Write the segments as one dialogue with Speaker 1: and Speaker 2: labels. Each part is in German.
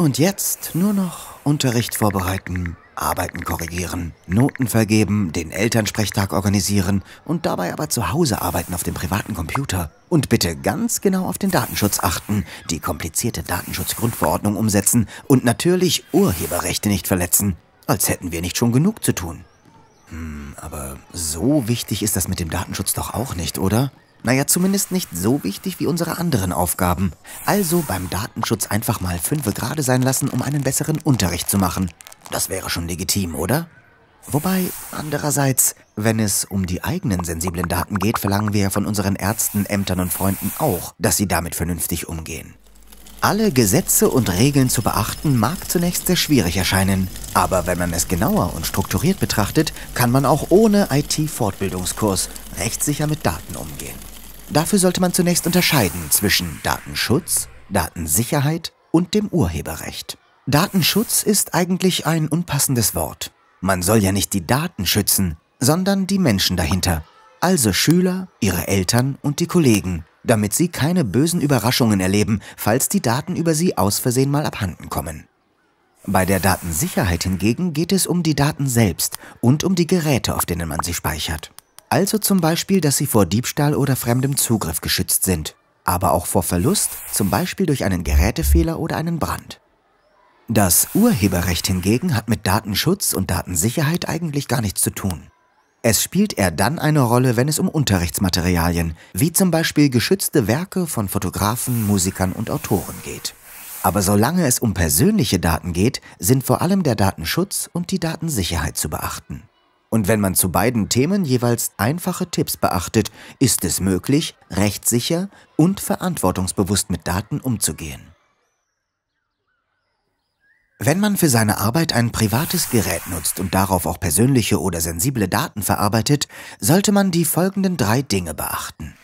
Speaker 1: Und jetzt nur noch Unterricht vorbereiten, Arbeiten korrigieren, Noten vergeben, den Elternsprechtag organisieren und dabei aber zu Hause arbeiten auf dem privaten Computer. Und bitte ganz genau auf den Datenschutz achten, die komplizierte Datenschutzgrundverordnung umsetzen und natürlich Urheberrechte nicht verletzen, als hätten wir nicht schon genug zu tun. Hm, aber so wichtig ist das mit dem Datenschutz doch auch nicht, oder? Naja, zumindest nicht so wichtig wie unsere anderen Aufgaben. Also beim Datenschutz einfach mal fünfe gerade sein lassen, um einen besseren Unterricht zu machen. Das wäre schon legitim, oder? Wobei, andererseits, wenn es um die eigenen sensiblen Daten geht, verlangen wir von unseren Ärzten, Ämtern und Freunden auch, dass sie damit vernünftig umgehen. Alle Gesetze und Regeln zu beachten mag zunächst sehr schwierig erscheinen, aber wenn man es genauer und strukturiert betrachtet, kann man auch ohne IT-Fortbildungskurs rechtssicher mit Daten umgehen. Dafür sollte man zunächst unterscheiden zwischen Datenschutz, Datensicherheit und dem Urheberrecht. Datenschutz ist eigentlich ein unpassendes Wort. Man soll ja nicht die Daten schützen, sondern die Menschen dahinter, also Schüler, ihre Eltern und die Kollegen, damit sie keine bösen Überraschungen erleben, falls die Daten über sie aus Versehen mal abhanden kommen. Bei der Datensicherheit hingegen geht es um die Daten selbst und um die Geräte, auf denen man sie speichert. Also zum Beispiel, dass sie vor Diebstahl oder fremdem Zugriff geschützt sind, aber auch vor Verlust, zum Beispiel durch einen Gerätefehler oder einen Brand. Das Urheberrecht hingegen hat mit Datenschutz und Datensicherheit eigentlich gar nichts zu tun. Es spielt eher dann eine Rolle, wenn es um Unterrichtsmaterialien, wie zum Beispiel geschützte Werke von Fotografen, Musikern und Autoren geht. Aber solange es um persönliche Daten geht, sind vor allem der Datenschutz und die Datensicherheit zu beachten. Und wenn man zu beiden Themen jeweils einfache Tipps beachtet, ist es möglich, rechtssicher und verantwortungsbewusst mit Daten umzugehen. Wenn man für seine Arbeit ein privates Gerät nutzt und darauf auch persönliche oder sensible Daten verarbeitet, sollte man die folgenden drei Dinge beachten.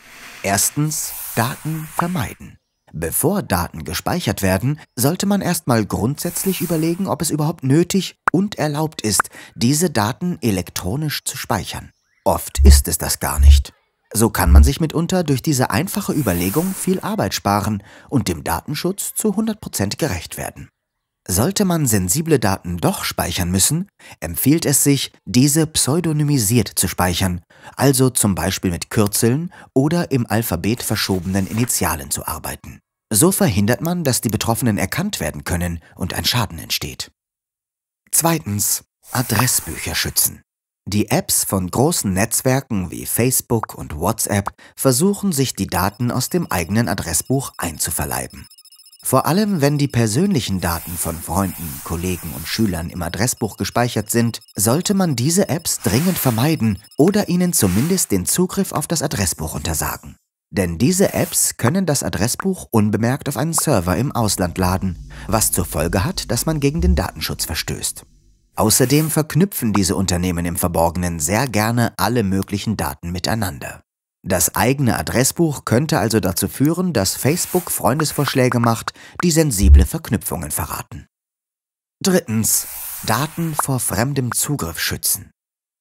Speaker 1: Erstens, Daten vermeiden. Bevor Daten gespeichert werden, sollte man erstmal grundsätzlich überlegen, ob es überhaupt nötig und erlaubt ist, diese Daten elektronisch zu speichern. Oft ist es das gar nicht. So kann man sich mitunter durch diese einfache Überlegung viel Arbeit sparen und dem Datenschutz zu 100% gerecht werden. Sollte man sensible Daten doch speichern müssen, empfiehlt es sich, diese pseudonymisiert zu speichern, also zum Beispiel mit Kürzeln oder im Alphabet verschobenen Initialen zu arbeiten. So verhindert man, dass die Betroffenen erkannt werden können und ein Schaden entsteht. Zweitens. Adressbücher schützen. Die Apps von großen Netzwerken wie Facebook und WhatsApp versuchen sich die Daten aus dem eigenen Adressbuch einzuverleiben. Vor allem, wenn die persönlichen Daten von Freunden, Kollegen und Schülern im Adressbuch gespeichert sind, sollte man diese Apps dringend vermeiden oder ihnen zumindest den Zugriff auf das Adressbuch untersagen. Denn diese Apps können das Adressbuch unbemerkt auf einen Server im Ausland laden, was zur Folge hat, dass man gegen den Datenschutz verstößt. Außerdem verknüpfen diese Unternehmen im Verborgenen sehr gerne alle möglichen Daten miteinander. Das eigene Adressbuch könnte also dazu führen, dass Facebook Freundesvorschläge macht, die sensible Verknüpfungen verraten. Drittens. Daten vor fremdem Zugriff schützen.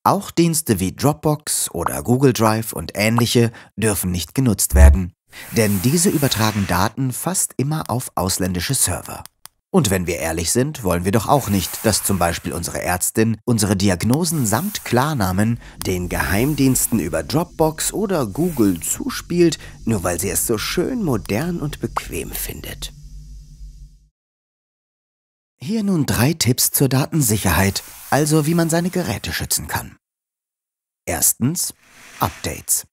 Speaker 1: Auch Dienste wie Dropbox oder Google Drive und ähnliche dürfen nicht genutzt werden, denn diese übertragen Daten fast immer auf ausländische Server. Und wenn wir ehrlich sind, wollen wir doch auch nicht, dass zum Beispiel unsere Ärztin unsere Diagnosen samt Klarnamen den Geheimdiensten über Dropbox oder Google zuspielt, nur weil sie es so schön, modern und bequem findet. Hier nun drei Tipps zur Datensicherheit, also wie man seine Geräte schützen kann. Erstens Updates.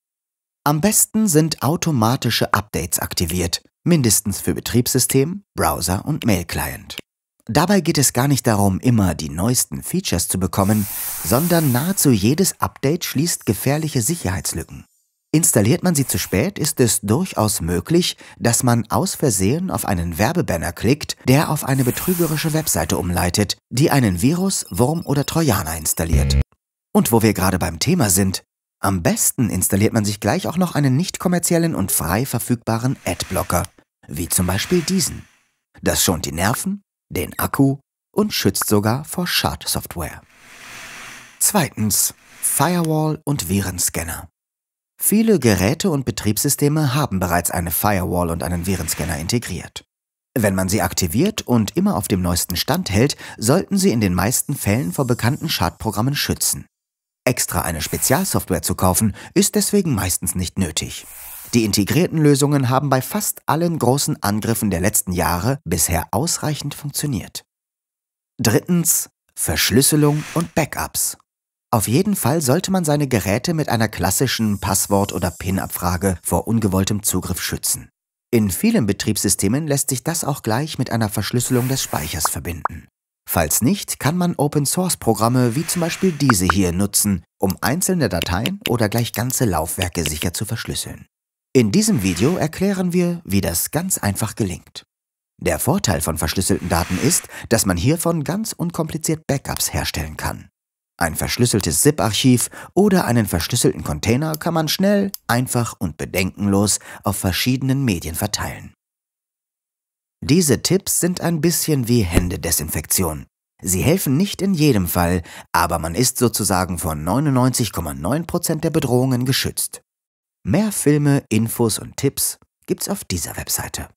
Speaker 1: Am besten sind automatische Updates aktiviert, mindestens für Betriebssystem, Browser und Mail-Client. Dabei geht es gar nicht darum, immer die neuesten Features zu bekommen, sondern nahezu jedes Update schließt gefährliche Sicherheitslücken. Installiert man sie zu spät, ist es durchaus möglich, dass man aus Versehen auf einen Werbebanner klickt, der auf eine betrügerische Webseite umleitet, die einen Virus, Wurm oder Trojaner installiert. Und wo wir gerade beim Thema sind, am besten installiert man sich gleich auch noch einen nicht kommerziellen und frei verfügbaren Adblocker, wie zum Beispiel diesen. Das schont die Nerven, den Akku und schützt sogar vor Schadsoftware. Zweitens, Firewall und Virenscanner. Viele Geräte und Betriebssysteme haben bereits eine Firewall und einen Virenscanner integriert. Wenn man sie aktiviert und immer auf dem neuesten Stand hält, sollten sie in den meisten Fällen vor bekannten Schadprogrammen schützen. Extra eine Spezialsoftware zu kaufen, ist deswegen meistens nicht nötig. Die integrierten Lösungen haben bei fast allen großen Angriffen der letzten Jahre bisher ausreichend funktioniert. Drittens Verschlüsselung und Backups. Auf jeden Fall sollte man seine Geräte mit einer klassischen Passwort- oder PIN-Abfrage vor ungewolltem Zugriff schützen. In vielen Betriebssystemen lässt sich das auch gleich mit einer Verschlüsselung des Speichers verbinden. Falls nicht, kann man Open-Source-Programme wie zum Beispiel diese hier nutzen, um einzelne Dateien oder gleich ganze Laufwerke sicher zu verschlüsseln. In diesem Video erklären wir, wie das ganz einfach gelingt. Der Vorteil von verschlüsselten Daten ist, dass man hiervon ganz unkompliziert Backups herstellen kann. Ein verschlüsseltes sip archiv oder einen verschlüsselten Container kann man schnell, einfach und bedenkenlos auf verschiedenen Medien verteilen. Diese Tipps sind ein bisschen wie Händedesinfektion. Sie helfen nicht in jedem Fall, aber man ist sozusagen von 99,9% der Bedrohungen geschützt. Mehr Filme, Infos und Tipps gibt's auf dieser Webseite.